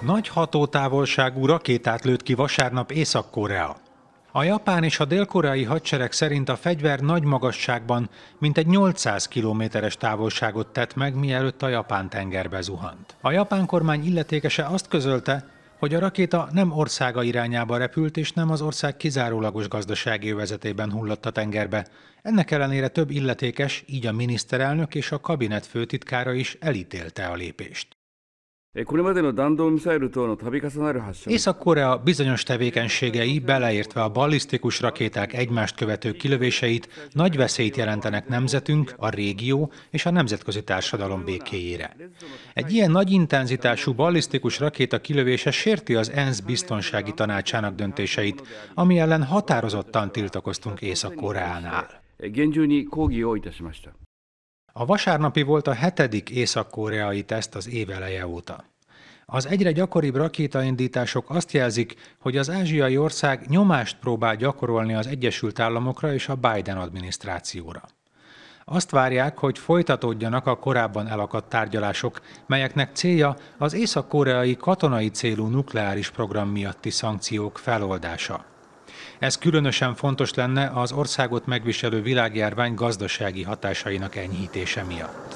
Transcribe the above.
Nagy hatótávolságú rakétát lőtt ki vasárnap Észak-Korea. A japán és a dél-koreai hadsereg szerint a fegyver nagy magasságban, mintegy 800 kilométeres távolságot tett meg, mielőtt a japán tengerbe zuhant. A japán kormány illetékese azt közölte, hogy a rakéta nem országa irányába repült, és nem az ország kizárólagos gazdasági övezetében hullott a tengerbe. Ennek ellenére több illetékes, így a miniszterelnök és a kabinet főtitkára is elítélte a lépést. Észak-Korea bizonyos tevékenységei, beleértve a ballisztikus rakéták egymást követő kilövéseit, nagy veszélyt jelentenek nemzetünk, a régió és a nemzetközi társadalom békéjére. Egy ilyen nagy intenzitású ballisztikus rakéta kilövése sérti az ENSZ biztonsági tanácsának döntéseit, ami ellen határozottan tiltakoztunk Észak-Koreánál. A vasárnapi volt a hetedik észak-koreai teszt az éveleje óta. Az egyre gyakoribb rakétaindítások azt jelzik, hogy az ázsiai ország nyomást próbál gyakorolni az Egyesült Államokra és a Biden adminisztrációra. Azt várják, hogy folytatódjanak a korábban elakadt tárgyalások, melyeknek célja az észak-koreai katonai célú nukleáris program miatti szankciók feloldása. Ez különösen fontos lenne az országot megviselő világjárvány gazdasági hatásainak enyhítése miatt.